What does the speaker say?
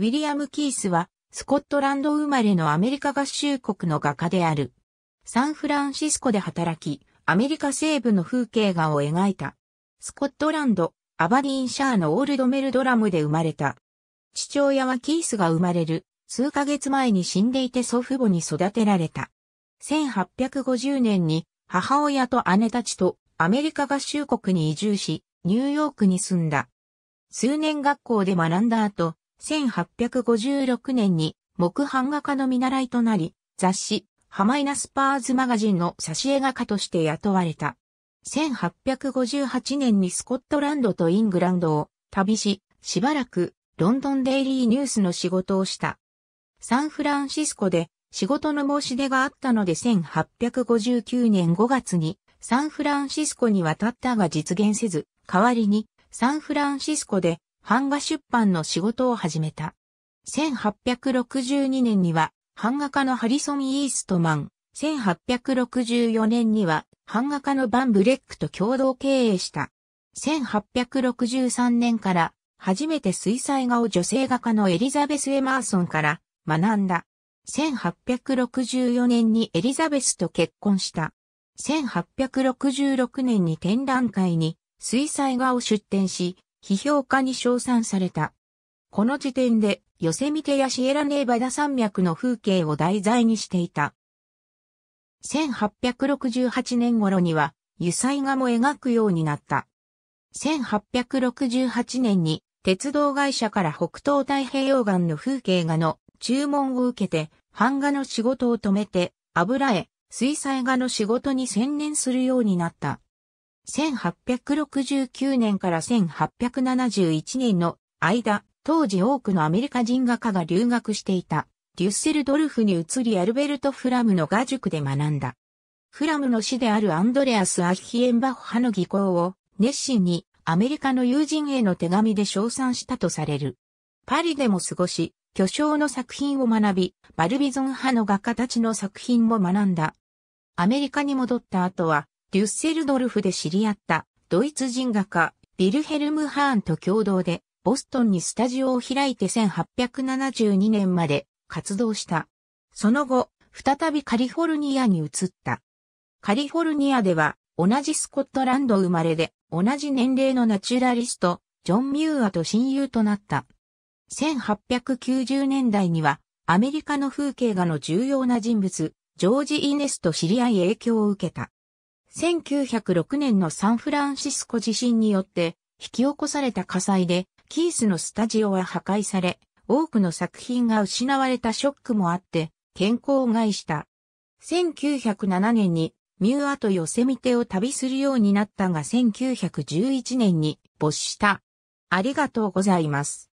ウィリアム・キースは、スコットランド生まれのアメリカ合衆国の画家である。サンフランシスコで働き、アメリカ西部の風景画を描いた。スコットランド、アバディンシャーのオールドメルドラムで生まれた。父親はキースが生まれる数ヶ月前に死んでいて祖父母に育てられた。1850年に母親と姉たちとアメリカ合衆国に移住し、ニューヨークに住んだ。数年学校で学んだ後、1856年に木版画家の見習いとなり、雑誌、ハマイナスパーズマガジンの挿絵画家として雇われた。1858年にスコットランドとイングランドを旅し、しばらくロンドンデイリーニュースの仕事をした。サンフランシスコで仕事の申し出があったので1859年5月にサンフランシスコに渡ったが実現せず、代わりにサンフランシスコで版画出版の仕事を始めた。1862年には、版画家のハリソン・イーストマン、1864年には、版画家のバン・ブレックと共同経営した。1863年から、初めて水彩画を女性画家のエリザベス・エマーソンから学んだ。1864年にエリザベスと結婚した。1866年に展覧会に水彩画を出展し、批評家に称賛された。この時点で、寄せ見てやシエラネーバダ山脈の風景を題材にしていた。1868年頃には、油彩画も描くようになった。1868年に、鉄道会社から北東太平洋岸の風景画の注文を受けて、版画の仕事を止めて、油絵、水彩画の仕事に専念するようになった。1869年から1871年の間、当時多くのアメリカ人画家が留学していた、デュッセルドルフに移りアルベルト・フラムの画塾で学んだ。フラムの師であるアンドレアス・アヒヒエンバッハの技巧を熱心にアメリカの友人への手紙で称賛したとされる。パリでも過ごし、巨匠の作品を学び、バルビゾン派の画家たちの作品も学んだ。アメリカに戻った後は、デュッセルドルフで知り合ったドイツ人画家ビルヘルム・ハーンと共同でボストンにスタジオを開いて1872年まで活動した。その後、再びカリフォルニアに移った。カリフォルニアでは同じスコットランド生まれで同じ年齢のナチュラリスト、ジョン・ミューアと親友となった。1890年代にはアメリカの風景画の重要な人物、ジョージ・イネスと知り合い影響を受けた。1906年のサンフランシスコ地震によって引き起こされた火災でキースのスタジオは破壊され、多くの作品が失われたショックもあって健康を害した。1907年にミューアとヨセミテを旅するようになったが1911年に没した。ありがとうございます。